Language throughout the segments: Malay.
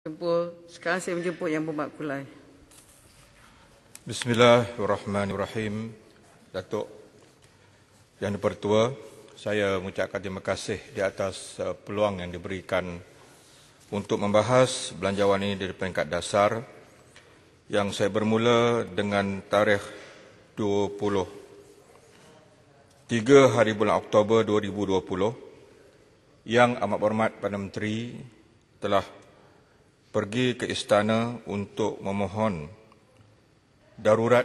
Jemput Sekarang saya menjemput yang berbuat kulai. Bismillahirrahmanirrahim. Datuk Yang Pertua, saya mengucapkan terima kasih di atas uh, peluang yang diberikan untuk membahas belanjawan ini dari peringkat dasar yang saya bermula dengan tarikh 23 hari bulan Oktober 2020 yang amat hormat Perdana Menteri telah pergi ke istana untuk memohon darurat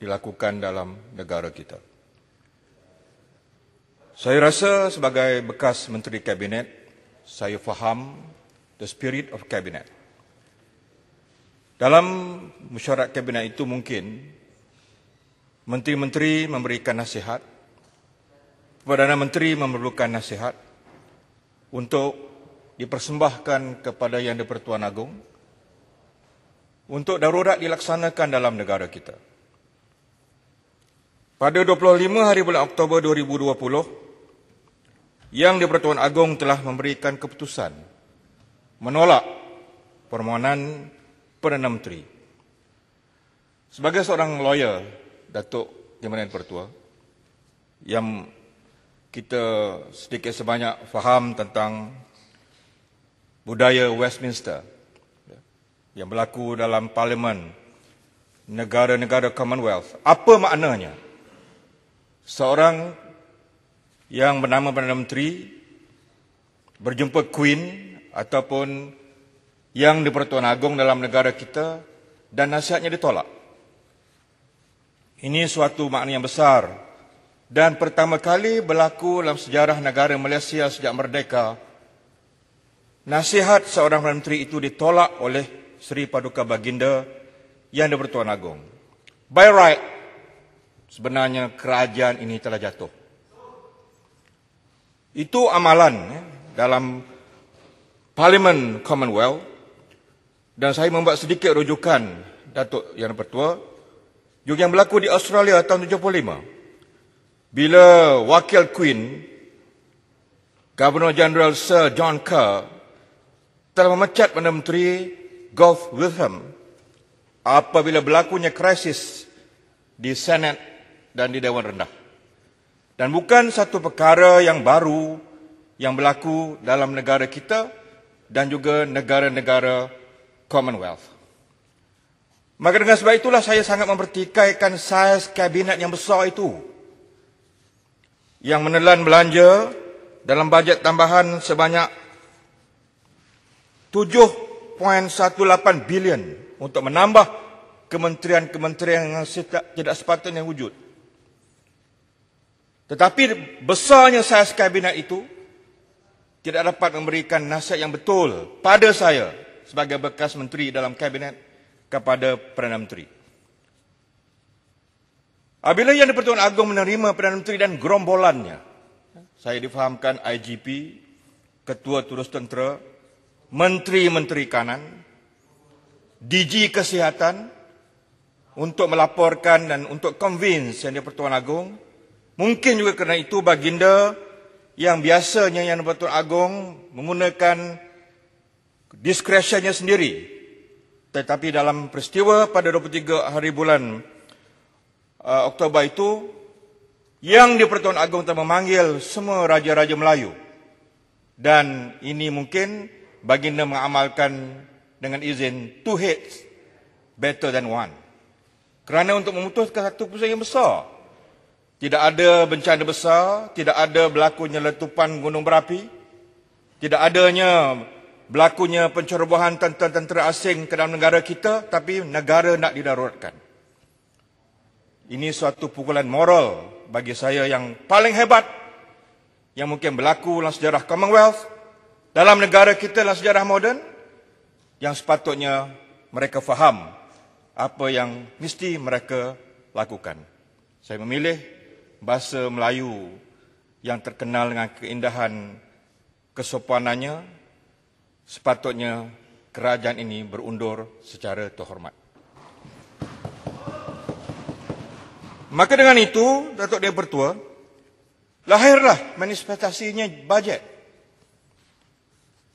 dilakukan dalam negara kita. Saya rasa sebagai bekas menteri kabinet, saya faham the spirit of cabinet. Dalam mesyuarat kabinet itu mungkin menteri-menteri memberikan nasihat, Perdana Menteri memerlukan nasihat untuk dipersembahkan kepada Yang di Agong untuk darurat dilaksanakan dalam negara kita. Pada 25 hari bulan Oktober 2020, Yang di Agong telah memberikan keputusan menolak permohonan Perdana Menteri. Sebagai seorang lawyer, Datuk Jemaah Pertua, yang kita sedikit sebanyak faham tentang budaya Westminster ya, yang berlaku dalam parlimen negara-negara Commonwealth. Apa maknanya? Seorang yang bernama Perdana Menteri berjumpa Queen ataupun yang di Pertuan Agong dalam negara kita dan nasihatnya ditolak. Ini suatu makna yang besar dan pertama kali berlaku dalam sejarah negara Malaysia sejak merdeka Nasihat seorang Perdana Menteri itu ditolak oleh Seri Paduka Baginda yang dipertuan Agong. By right, sebenarnya kerajaan ini telah jatuh. Itu amalan ya, dalam Parlimen Commonwealth dan saya membuat sedikit rujukan Datuk Yang Pertua juga yang berlaku di Australia tahun 1975 bila Wakil Queen Governor General Sir John Kerr Setelah memecat Perdana Menteri Gough Wilhelm apabila berlakunya krisis di Senat dan di Dewan Rendah. Dan bukan satu perkara yang baru yang berlaku dalam negara kita dan juga negara-negara Commonwealth. Maka dengan sebab itulah saya sangat mempertikaikan saiz kabinet yang besar itu yang menelan belanja dalam bajet tambahan sebanyak 7.18 bilion untuk menambah kementerian-kementerian yang tidak sepatutnya wujud. Tetapi besarnya saya kabinet itu tidak dapat memberikan nasihat yang betul pada saya sebagai bekas menteri dalam kabinet kepada Perdana Menteri. Apabila yang dipertuan agung menerima Perdana Menteri dan gerombolannya, saya difahamkan IGP, Ketua Turus Tentera, menteri-menteri kanan, DG Kesihatan untuk melaporkan dan untuk convince Yang dia pertuan Agong. Mungkin juga kerana itu baginda yang biasanya Yang pertuan Agong menggunakan discretionnya sendiri. Tetapi dalam peristiwa pada 23 hari bulan uh, Oktober itu, Yang di-Pertuan Agong telah memanggil semua raja-raja Melayu. Dan ini mungkin baginda mengamalkan dengan izin two heads better than one. Kerana untuk memutuskan satu keputusan yang besar, tidak ada bencana besar, tidak ada berlakunya letupan gunung berapi, tidak adanya berlakunya pencerobohan tentera-tentera asing ke dalam negara kita, tapi negara nak didaruratkan. Ini suatu pukulan moral bagi saya yang paling hebat yang mungkin berlaku dalam sejarah Commonwealth dalam negara kita dalam sejarah moden yang sepatutnya mereka faham apa yang mesti mereka lakukan. Saya memilih bahasa Melayu yang terkenal dengan keindahan kesopanannya sepatutnya kerajaan ini berundur secara terhormat. Maka dengan itu, Datuk dia bertua lahirlah manifestasinya bajet.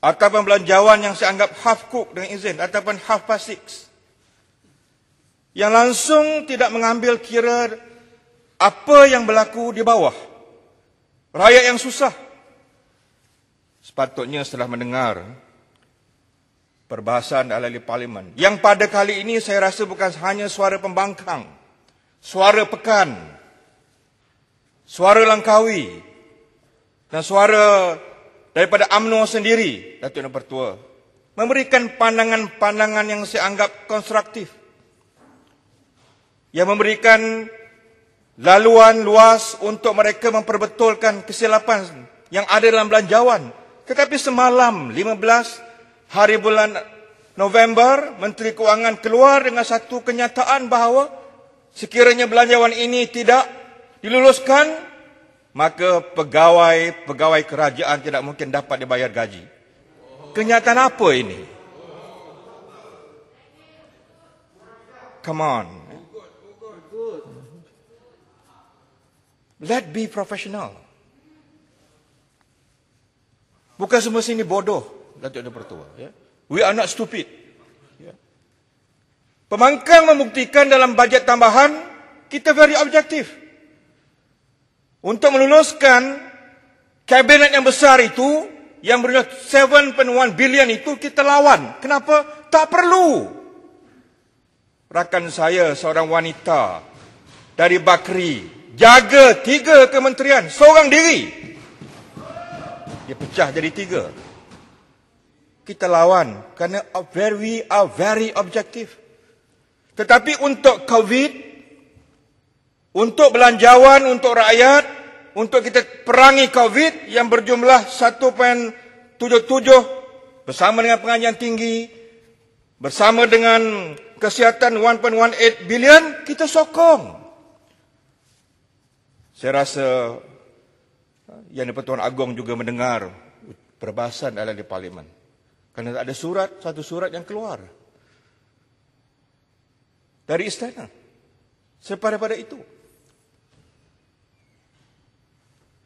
Ataupun belanjawan yang saya anggap half cook dengan izin. Ataupun half past six. Yang langsung tidak mengambil kira apa yang berlaku di bawah. Rakyat yang susah. Sepatutnya setelah mendengar perbahasan alali parlimen. Yang pada kali ini saya rasa bukan hanya suara pembangkang. Suara pekan. Suara langkawi. Dan suara daripada UMNO sendiri, Datuk Yang Pertua, memberikan pandangan-pandangan yang saya anggap konstruktif. Yang memberikan laluan luas untuk mereka memperbetulkan kesilapan yang ada dalam belanjawan. Tetapi semalam 15 hari bulan November, Menteri Keuangan keluar dengan satu kenyataan bahawa sekiranya belanjawan ini tidak diluluskan, maka pegawai-pegawai kerajaan tidak mungkin dapat dibayar gaji. Kenyataan apa ini? Come on. Let be professional. Bukan semua sini bodoh, Datuk Dato' Pertua. Ya. We are not stupid. Ya. Pemangkang membuktikan dalam bajet tambahan, kita very objective untuk meluluskan kabinet yang besar itu yang berjumlah 7.1 bilion itu kita lawan. Kenapa? Tak perlu. Rakan saya seorang wanita dari Bakri jaga tiga kementerian seorang diri. Dia pecah jadi tiga. Kita lawan kerana we are very objective. Tetapi untuk covid untuk belanjawan untuk rakyat untuk kita perangi COVID yang berjumlah 1.77 bersama dengan pengajian tinggi bersama dengan kesihatan 1.18 bilion kita sokong. Saya rasa eh, yang dipertuan Tuan Agong juga mendengar perbahasan dalam di parlimen. Kerana tak ada surat, satu surat yang keluar. Dari istana. Sepada pada itu.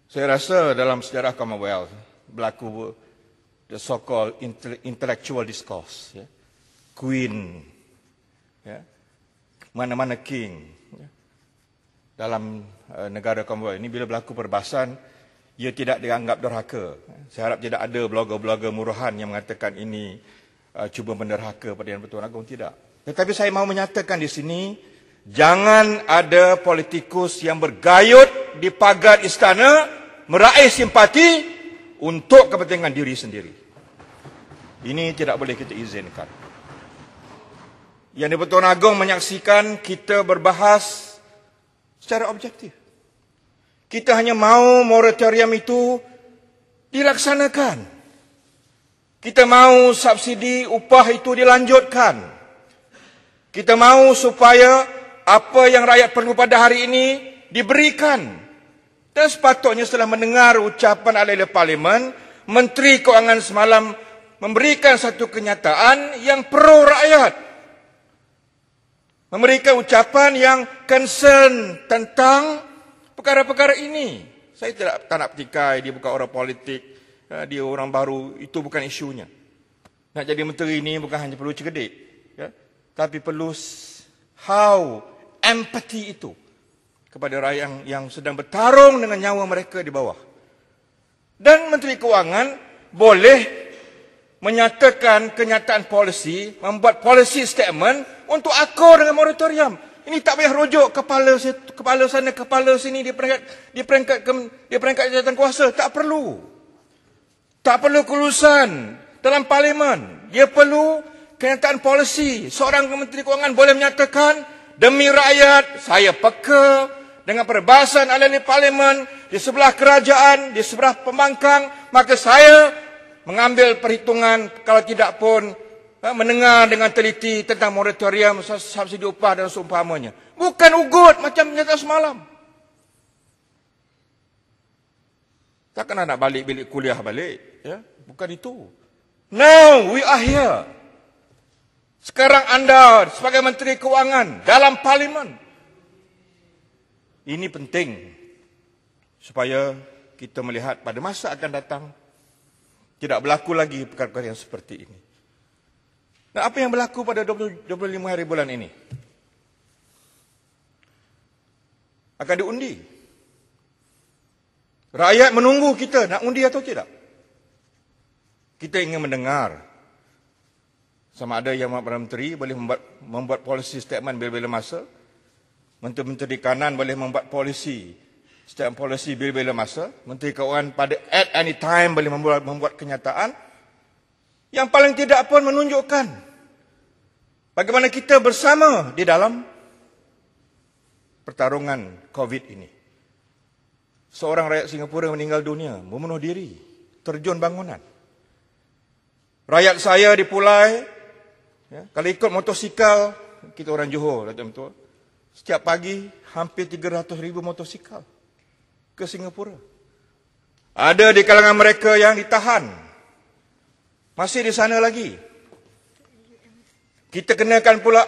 Saya rasa dalam sejarah Commonwealth berlaku the so-called intellectual discourse. Ya. Queen, ya. mana-mana king. Ya. Dalam uh, negara Commonwealth ini bila berlaku perbasan, ia tidak dianggap derhaka. Ya. Saya harap tidak ada blogger-blogger muruhan yang mengatakan ini uh, cuba menderhaka pada Yang Pertuan Agong. Tidak. Tetapi saya mahu menyatakan di sini, jangan ada politikus yang bergayut di pagar istana meraih simpati untuk kepentingan diri sendiri. Ini tidak boleh kita izinkan. Yang di-Pertuan Agong menyaksikan kita berbahas secara objektif. Kita hanya mahu moratorium itu dilaksanakan. Kita mahu subsidi upah itu dilanjutkan. Kita mahu supaya apa yang rakyat perlu pada hari ini diberikan dan sepatutnya setelah mendengar ucapan ahli parlimen, Menteri Keuangan semalam memberikan satu kenyataan yang pro rakyat. Memberikan ucapan yang concern tentang perkara-perkara ini. Saya tidak tak nak petikai dia bukan orang politik, eh, dia orang baru, itu bukan isunya. Nak jadi menteri ini bukan hanya perlu cekedik. Ya? Tapi perlu how empathy itu kepada rakyat yang, yang sedang bertarung dengan nyawa mereka di bawah. Dan Menteri Keuangan boleh menyatakan kenyataan polisi, membuat polisi statement untuk akur dengan moratorium. Ini tak payah rujuk kepala kepala sana, kepala sini di peringkat di peringkat di peringkat jabatan kuasa. Tak perlu. Tak perlu kelulusan dalam parlimen. Dia perlu kenyataan polisi. Seorang menteri kewangan boleh menyatakan demi rakyat saya peka dengan perbahasan ahli-ahli parlimen di sebelah kerajaan, di sebelah pembangkang, maka saya mengambil perhitungan kalau tidak pun eh, mendengar dengan teliti tentang moratorium subsidi upah dan seumpamanya. Bukan ugut macam nyata semalam. Takkan nak balik bilik kuliah balik. Ya? Bukan itu. Now we are here. Sekarang anda sebagai Menteri Keuangan dalam Parlimen. Ini penting supaya kita melihat pada masa akan datang tidak berlaku lagi perkara-perkara yang seperti ini. Dan apa yang berlaku pada 25 hari bulan ini? Akan diundi. Rakyat menunggu kita nak undi atau tidak. Kita ingin mendengar sama ada Yang Mahat Menteri boleh membuat, membuat policy statement bila-bila masa Menteri-menteri kanan boleh membuat polisi. Setiap polisi bila-bila masa. Menteri keuangan pada at any time boleh membuat, membuat kenyataan. Yang paling tidak pun menunjukkan bagaimana kita bersama di dalam pertarungan COVID ini. Seorang rakyat Singapura meninggal dunia, membunuh diri, terjun bangunan. Rakyat saya dipulai, ya, kalau ikut motosikal, kita orang Johor, Datuk Mentua, Setiap pagi hampir 300 ribu motosikal ke Singapura. Ada di kalangan mereka yang ditahan. Masih di sana lagi. Kita kenakan pula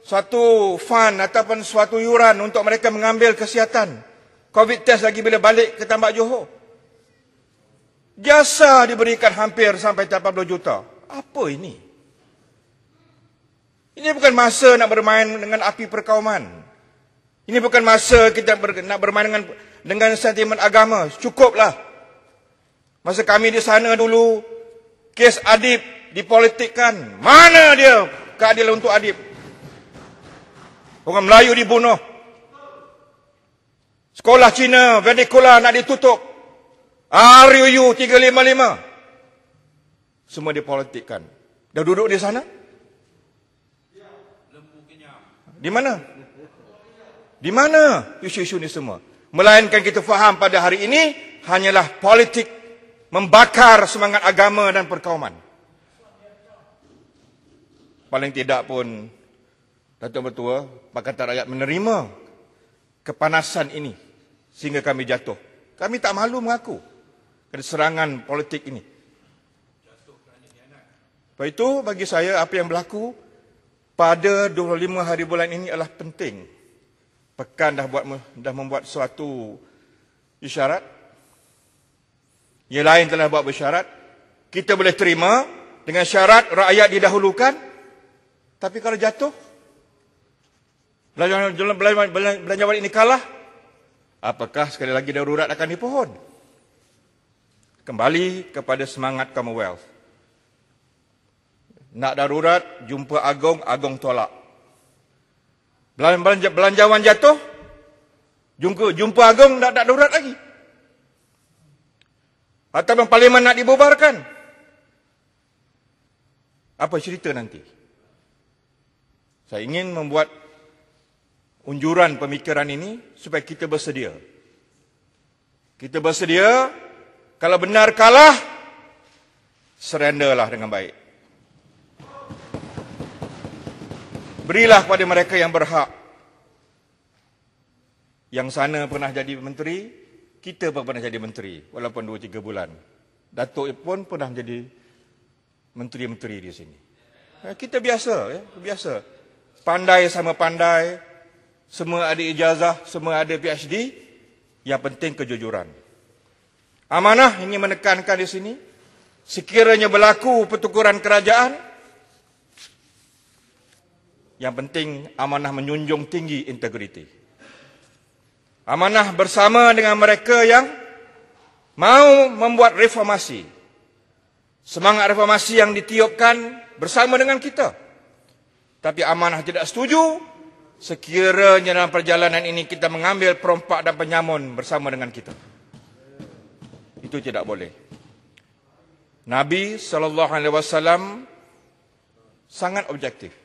satu fan ataupun suatu yuran untuk mereka mengambil kesihatan. Covid test lagi bila balik ke Tambak Johor. Jasa diberikan hampir sampai 80 juta. Apa ini? Apa ini? Ini bukan masa nak bermain dengan api perkauman. Ini bukan masa kita ber, nak bermain dengan dengan sentimen agama. Cukuplah. Masa kami di sana dulu, kes Adib dipolitikkan. Mana dia keadilan untuk Adib? Orang Melayu dibunuh. Sekolah Cina, Vedikula nak ditutup. RUU 355. Semua dipolitikkan. Dah duduk di sana? Di mana? Di mana isu-isu ini semua? Melainkan kita faham pada hari ini, hanyalah politik membakar semangat agama dan perkauman. Paling tidak pun, Datuk Bertua, Pakatan Rakyat menerima kepanasan ini sehingga kami jatuh. Kami tak malu mengaku kerana serangan politik ini. Sebab itu bagi saya apa yang berlaku pada 25 hari bulan ini adalah penting. Pekan dah buat dah membuat suatu isyarat. Yang lain telah buat bersyarat. Kita boleh terima dengan syarat rakyat didahulukan. Tapi kalau jatuh, belanjawan, belanjawan ini kalah, apakah sekali lagi darurat akan dipohon? Kembali kepada semangat Commonwealth. Nak darurat, jumpa agong, agong tolak. Belanja, belanjawan jatuh, jumpa, jumpa agong, nak darurat lagi. Atau yang parlimen nak dibubarkan. Apa cerita nanti? Saya ingin membuat unjuran pemikiran ini supaya kita bersedia. Kita bersedia, kalau benar kalah, serendahlah dengan baik. Berilah kepada mereka yang berhak. Yang sana pernah jadi menteri, kita pun pernah jadi menteri walaupun 2 3 bulan. Datuk pun pernah jadi menteri-menteri di sini. Eh, kita biasa ya, biasa. Pandai sama pandai, semua ada ijazah, semua ada PhD, yang penting kejujuran. Amanah ingin menekankan di sini, sekiranya berlaku pertukaran kerajaan, yang penting amanah menyunjung tinggi integriti. Amanah bersama dengan mereka yang mau membuat reformasi. Semangat reformasi yang ditiupkan bersama dengan kita. Tapi amanah tidak setuju sekiranya dalam perjalanan ini kita mengambil perompak dan penyamun bersama dengan kita. Itu tidak boleh. Nabi saw sangat objektif.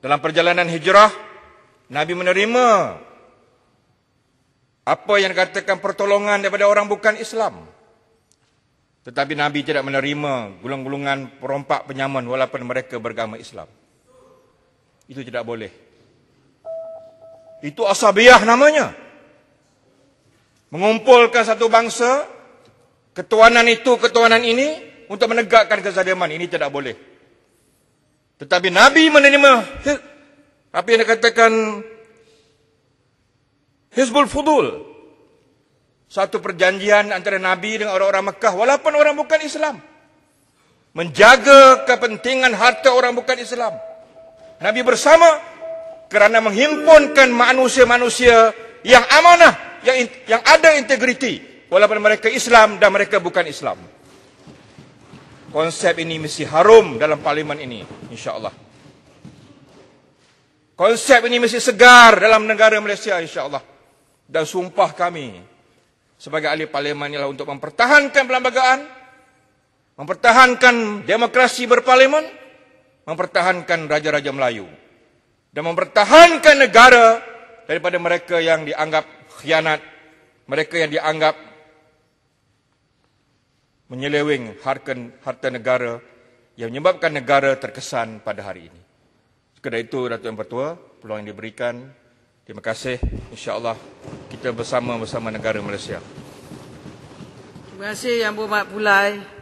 Dalam perjalanan hijrah, Nabi menerima apa yang dikatakan pertolongan daripada orang bukan Islam. Tetapi Nabi tidak menerima gulung-gulungan perompak penyaman walaupun mereka beragama Islam. Itu tidak boleh. Itu asabiyah namanya. Mengumpulkan satu bangsa, ketuanan itu, ketuanan ini untuk menegakkan kezaliman. Ini tidak boleh. Tetapi Nabi menerima apa yang dikatakan Hizbul Fudul. Satu perjanjian antara Nabi dengan orang-orang Mekah walaupun orang bukan Islam. Menjaga kepentingan harta orang bukan Islam. Nabi bersama kerana menghimpunkan manusia-manusia yang amanah, yang, yang ada integriti. Walaupun mereka Islam dan mereka bukan Islam konsep ini mesti harum dalam parlimen ini insyaallah konsep ini mesti segar dalam negara Malaysia insyaallah dan sumpah kami sebagai ahli parlimen ialah untuk mempertahankan perlembagaan mempertahankan demokrasi berparlimen mempertahankan raja-raja Melayu dan mempertahankan negara daripada mereka yang dianggap khianat mereka yang dianggap menyeleweng harta, harta negara yang menyebabkan negara terkesan pada hari ini. Sekadar itu, Datuk Yang Pertua, peluang yang diberikan. Terima kasih. InsyaAllah kita bersama-bersama negara Malaysia. Terima kasih Yang Berhormat Pulai.